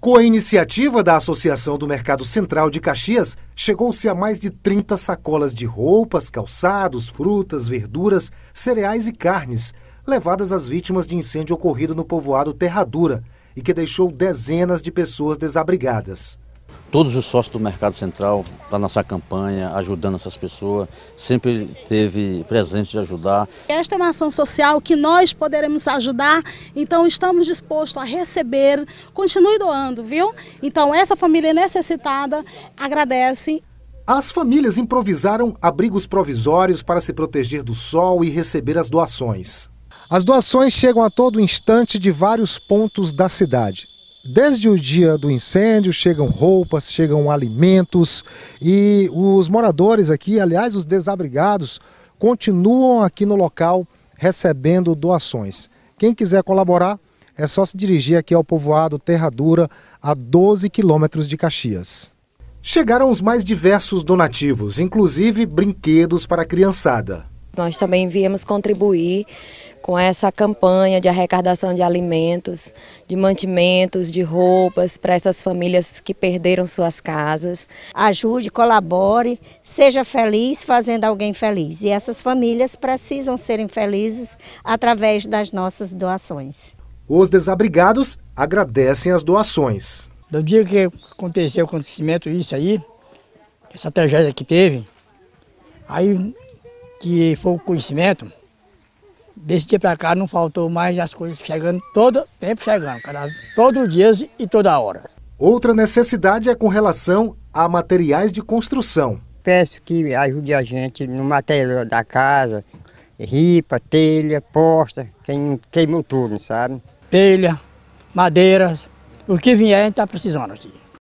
Com a iniciativa da Associação do Mercado Central de Caxias, chegou-se a mais de 30 sacolas de roupas, calçados, frutas, verduras, cereais e carnes, levadas às vítimas de incêndio ocorrido no povoado Terradura e que deixou dezenas de pessoas desabrigadas todos os sócios do Mercado Central para nossa campanha, ajudando essas pessoas, sempre teve presente de ajudar. Esta é uma ação social que nós poderemos ajudar, então estamos dispostos a receber, continue doando, viu? Então essa família necessitada agradece. As famílias improvisaram abrigos provisórios para se proteger do sol e receber as doações. As doações chegam a todo instante de vários pontos da cidade. Desde o dia do incêndio, chegam roupas, chegam alimentos e os moradores aqui, aliás, os desabrigados, continuam aqui no local recebendo doações. Quem quiser colaborar, é só se dirigir aqui ao povoado Terra Dura, a 12 quilômetros de Caxias. Chegaram os mais diversos donativos, inclusive brinquedos para a criançada. Nós também viemos contribuir com essa campanha de arrecadação de alimentos, de mantimentos, de roupas para essas famílias que perderam suas casas. Ajude, colabore, seja feliz fazendo alguém feliz. E essas famílias precisam serem felizes através das nossas doações. Os desabrigados agradecem as doações. Do dia que aconteceu o acontecimento isso aí, essa tragédia que teve, aí que foi o conhecimento, desse dia para cá não faltou mais as coisas chegando, todo tempo chegando, cada, todos os dias e toda hora. Outra necessidade é com relação a materiais de construção. Peço que ajude a gente no material da casa, ripa, telha, posta, quem queimou tudo, sabe? Telha, madeiras, o que vier a gente está precisando aqui.